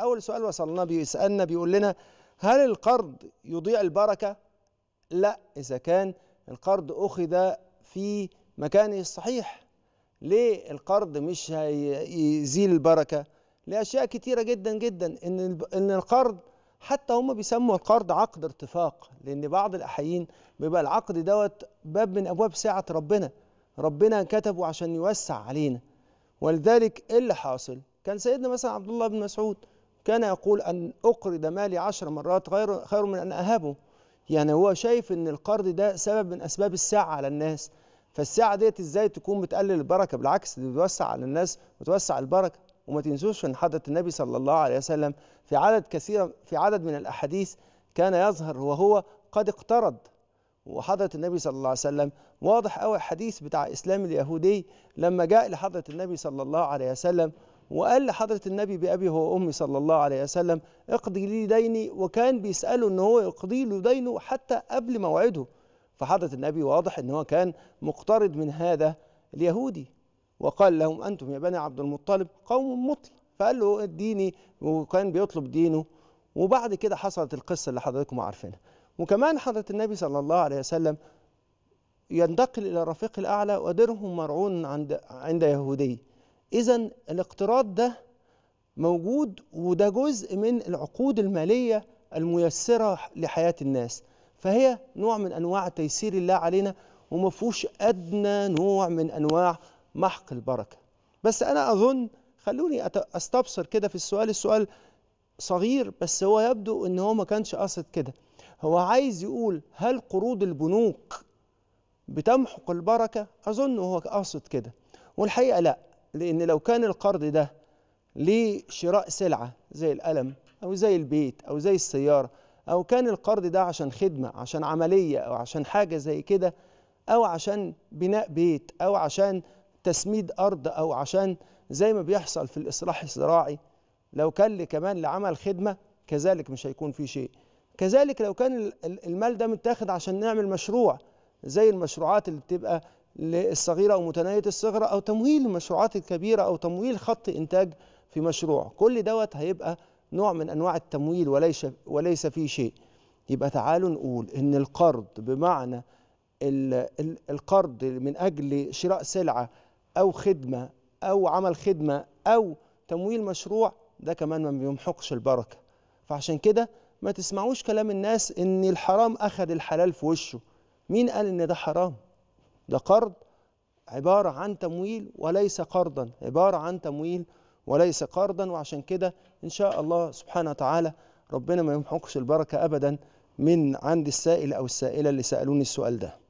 أول سؤال وصلنا بيسألنا بيقول لنا هل القرض يضيع البركة؟ لا إذا كان القرض أخذ في مكانه الصحيح ليه القرض مش هيزيل البركة؟ لأشياء كتيرة جدا جدا إن إن القرض حتى هم بيسموا القرض عقد ارتفاق لأن بعض الأحيين بيبقى العقد دوت باب من أبواب سعة ربنا ربنا كتبه عشان يوسع علينا ولذلك إيه اللي حاصل؟ كان سيدنا مثلا عبد الله بن مسعود كان يقول أن أقرض مالي عشر مرات غير خير من أن أهبه يعني هو شايف أن القرض ده سبب من أسباب الساعة على الناس فالساعة ديت إزاي تكون بتقلل البركة بالعكس دي بتوسع على الناس وتوسع البركة وما تنسوش أن حضرة النبي صلى الله عليه وسلم في عدد كثير في عدد من الأحاديث كان يظهر وهو قد اقترض وحضرة النبي صلى الله عليه وسلم واضح أوي الحديث بتاع إسلام اليهودي لما جاء لحضرة النبي صلى الله عليه وسلم وقال لحضرة النبي بأبي وأمي صلى الله عليه وسلم اقضي لي ديني وكان بيسأله إن هو يقضي له دينه حتى قبل موعده فحضرة النبي واضح إن هو كان مقترض من هذا اليهودي وقال لهم أنتم يا بني عبد المطلب قوم مطل فقال له اديني وكان بيطلب دينه وبعد كده حصلت القصة اللي حضراتكم عارفينها وكمان حضرة النبي صلى الله عليه وسلم ينتقل إلى الرفيق الأعلى ودرهم مرعون عند عند يهودي إذا الاقتراض ده موجود وده جزء من العقود المالية الميسرة لحياة الناس فهي نوع من أنواع تيسير الله علينا وما فيهوش أدنى نوع من أنواع محق البركة بس أنا أظن خلوني أستبصر كده في السؤال السؤال صغير بس هو يبدو أن هو ما كانش قاصد كده هو عايز يقول هل قروض البنوك بتمحق البركة أظن هو قاصد كده والحقيقة لا لأن لو كان القرض ده لشراء سلعة زي القلم أو زي البيت أو زي السيارة أو كان القرض ده عشان خدمة عشان عملية أو عشان حاجة زي كده أو عشان بناء بيت أو عشان تسميد أرض أو عشان زي ما بيحصل في الإصلاح الزراعي لو كان كمان لعمل خدمة كذلك مش هيكون في شيء كذلك لو كان المال ده متاخد عشان نعمل مشروع زي المشروعات اللي بتبقى للصغيرة أو متناهية الصغرى أو تمويل المشروعات الكبيرة أو تمويل خط إنتاج في مشروع كل دوت هيبقى نوع من أنواع التمويل وليس, وليس فيه شيء يبقى تعالوا نقول إن القرض بمعنى القرض من أجل شراء سلعة أو خدمة أو عمل خدمة أو تمويل مشروع ده كمان ما بيمحقش البركة فعشان كده ما تسمعوش كلام الناس إن الحرام أخذ الحلال في وشه مين قال إن ده حرام ده قرض عبارة عن تمويل وليس قرضا عبارة عن تمويل وليس قرضا وعشان كده إن شاء الله سبحانه وتعالى ربنا ما يمحقش البركة أبدا من عند السائل أو السائلة اللي سألوني السؤال ده